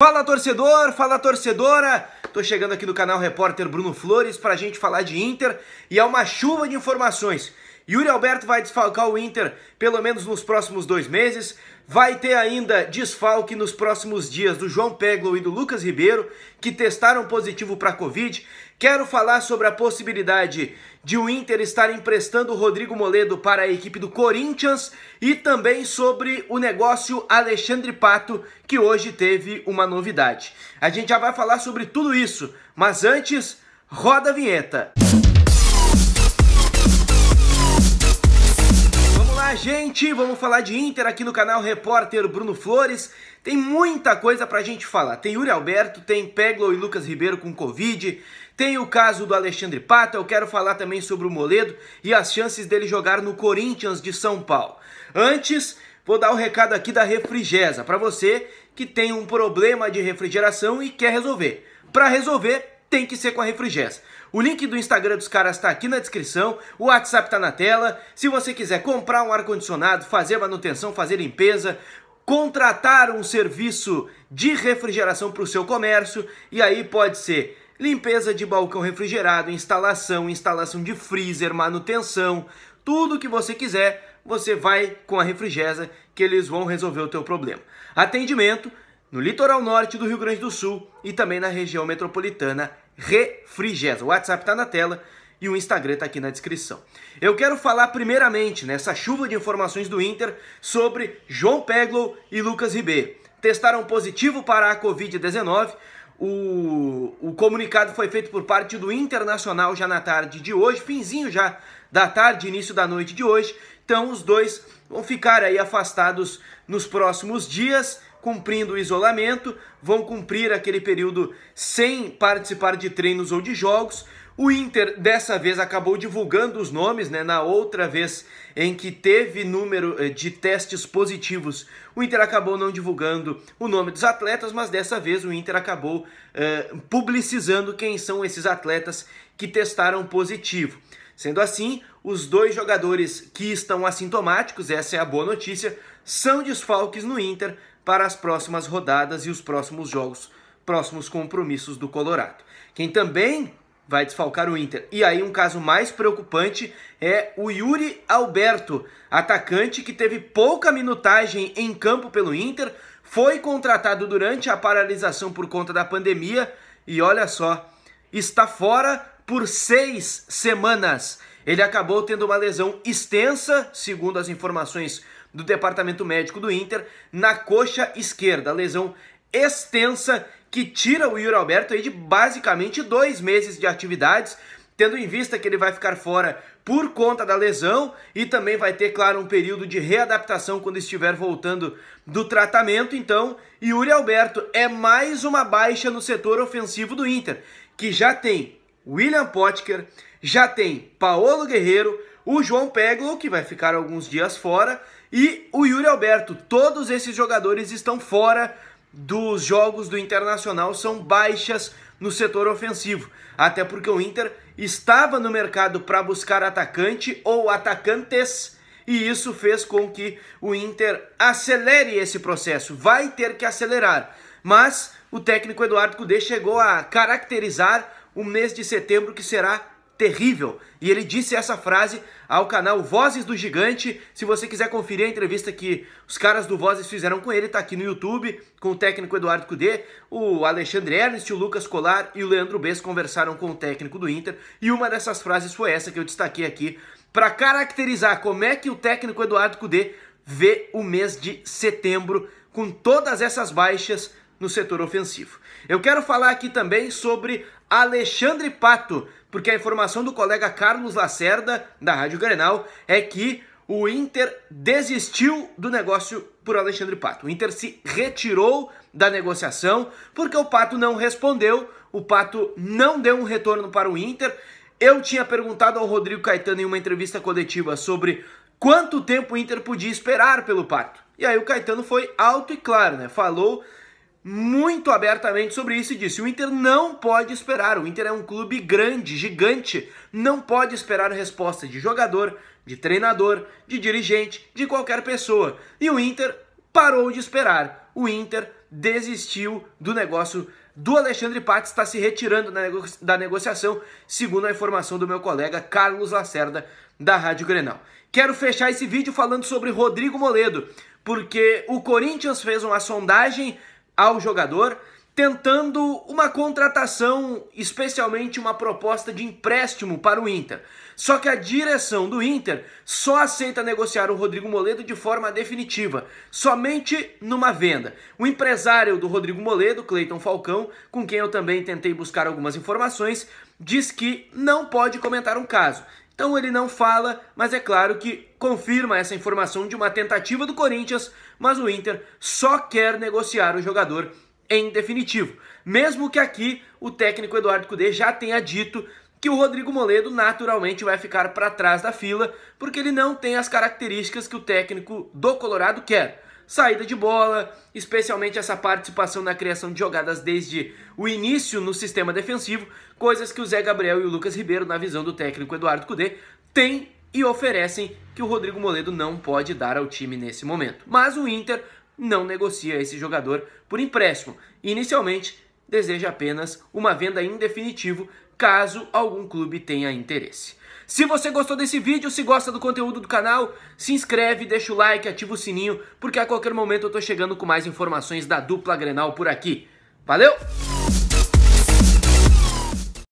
Fala torcedor, fala torcedora! Tô chegando aqui no canal Repórter Bruno Flores pra gente falar de Inter e é uma chuva de informações. Yuri Alberto vai desfalcar o Inter pelo menos nos próximos dois meses. Vai ter ainda desfalque nos próximos dias do João Peglo e do Lucas Ribeiro, que testaram positivo para a Covid. Quero falar sobre a possibilidade de o Inter estar emprestando o Rodrigo Moledo para a equipe do Corinthians e também sobre o negócio Alexandre Pato, que hoje teve uma novidade. A gente já vai falar sobre tudo isso, mas antes, roda a vinheta. Música gente, vamos falar de Inter aqui no canal Repórter Bruno Flores. Tem muita coisa pra gente falar. Tem Yuri Alberto, tem Peglo e Lucas Ribeiro com Covid, tem o caso do Alexandre Pato, eu quero falar também sobre o Moledo e as chances dele jogar no Corinthians de São Paulo. Antes, vou dar o um recado aqui da Refrigesa, para você que tem um problema de refrigeração e quer resolver. Para resolver, tem que ser com a Refrigés. O link do Instagram dos caras está aqui na descrição, o WhatsApp está na tela. Se você quiser comprar um ar-condicionado, fazer manutenção, fazer limpeza, contratar um serviço de refrigeração para o seu comércio, e aí pode ser limpeza de balcão refrigerado, instalação, instalação de freezer, manutenção, tudo que você quiser, você vai com a Refrigesa que eles vão resolver o teu problema. Atendimento no litoral norte do Rio Grande do Sul e também na região metropolitana Refrigesa O WhatsApp está na tela e o Instagram está aqui na descrição. Eu quero falar primeiramente nessa chuva de informações do Inter sobre João Peglo e Lucas Ribeiro. Testaram positivo para a Covid-19. O, o comunicado foi feito por parte do Internacional já na tarde de hoje, finzinho já da tarde, início da noite de hoje. Então os dois vão ficar aí afastados nos próximos dias cumprindo o isolamento, vão cumprir aquele período sem participar de treinos ou de jogos. O Inter dessa vez acabou divulgando os nomes, né? Na outra vez em que teve número eh, de testes positivos, o Inter acabou não divulgando o nome dos atletas, mas dessa vez o Inter acabou eh, publicizando quem são esses atletas que testaram positivo. Sendo assim, os dois jogadores que estão assintomáticos, essa é a boa notícia, são desfalques no Inter para as próximas rodadas e os próximos jogos, próximos compromissos do Colorado. Quem também vai desfalcar o Inter. E aí um caso mais preocupante é o Yuri Alberto, atacante que teve pouca minutagem em campo pelo Inter, foi contratado durante a paralisação por conta da pandemia e olha só, está fora por seis semanas. Ele acabou tendo uma lesão extensa, segundo as informações do departamento médico do Inter, na coxa esquerda. Lesão extensa que tira o Yuri Alberto aí de basicamente dois meses de atividades, tendo em vista que ele vai ficar fora por conta da lesão e também vai ter, claro, um período de readaptação quando estiver voltando do tratamento. Então, Yuri Alberto é mais uma baixa no setor ofensivo do Inter, que já tem William Potker, já tem Paolo Guerreiro, o João Peglo, que vai ficar alguns dias fora, e o Yuri Alberto. Todos esses jogadores estão fora dos jogos do Internacional, são baixas no setor ofensivo. Até porque o Inter estava no mercado para buscar atacante ou atacantes, e isso fez com que o Inter acelere esse processo. Vai ter que acelerar. Mas o técnico Eduardo Cudê chegou a caracterizar um mês de setembro que será terrível. E ele disse essa frase ao canal Vozes do Gigante. Se você quiser conferir a entrevista que os caras do Vozes fizeram com ele, está aqui no YouTube, com o técnico Eduardo Cudê, o Alexandre Ernest, o Lucas Colar e o Leandro Bess conversaram com o técnico do Inter. E uma dessas frases foi essa que eu destaquei aqui para caracterizar como é que o técnico Eduardo Cudê vê o mês de setembro com todas essas baixas no setor ofensivo. Eu quero falar aqui também sobre Alexandre Pato, porque a informação do colega Carlos Lacerda, da Rádio Grenal, é que o Inter desistiu do negócio por Alexandre Pato. O Inter se retirou da negociação porque o Pato não respondeu, o Pato não deu um retorno para o Inter. Eu tinha perguntado ao Rodrigo Caetano em uma entrevista coletiva sobre quanto tempo o Inter podia esperar pelo Pato. E aí o Caetano foi alto e claro, né? Falou muito abertamente sobre isso e disse: o Inter não pode esperar. O Inter é um clube grande, gigante, não pode esperar resposta de jogador, de treinador, de dirigente, de qualquer pessoa. E o Inter parou de esperar. O Inter desistiu do negócio do Alexandre Pates, está se retirando da negociação, segundo a informação do meu colega Carlos Lacerda, da Rádio Grenal. Quero fechar esse vídeo falando sobre Rodrigo Moledo, porque o Corinthians fez uma sondagem ao jogador, tentando uma contratação, especialmente uma proposta de empréstimo para o Inter. Só que a direção do Inter só aceita negociar o Rodrigo Moledo de forma definitiva, somente numa venda. O empresário do Rodrigo Moledo, Cleiton Falcão, com quem eu também tentei buscar algumas informações, diz que não pode comentar um caso. Então ele não fala, mas é claro que confirma essa informação de uma tentativa do Corinthians, mas o Inter só quer negociar o jogador em definitivo. Mesmo que aqui o técnico Eduardo Cudê já tenha dito que o Rodrigo Moledo naturalmente vai ficar para trás da fila, porque ele não tem as características que o técnico do Colorado quer saída de bola, especialmente essa participação na criação de jogadas desde o início no sistema defensivo, coisas que o Zé Gabriel e o Lucas Ribeiro, na visão do técnico Eduardo Cudê, têm e oferecem que o Rodrigo Moledo não pode dar ao time nesse momento. Mas o Inter não negocia esse jogador por empréstimo. Inicialmente, deseja apenas uma venda em definitivo, caso algum clube tenha interesse. Se você gostou desse vídeo, se gosta do conteúdo do canal, se inscreve, deixa o like, ativa o sininho, porque a qualquer momento eu tô chegando com mais informações da dupla Grenal por aqui. Valeu!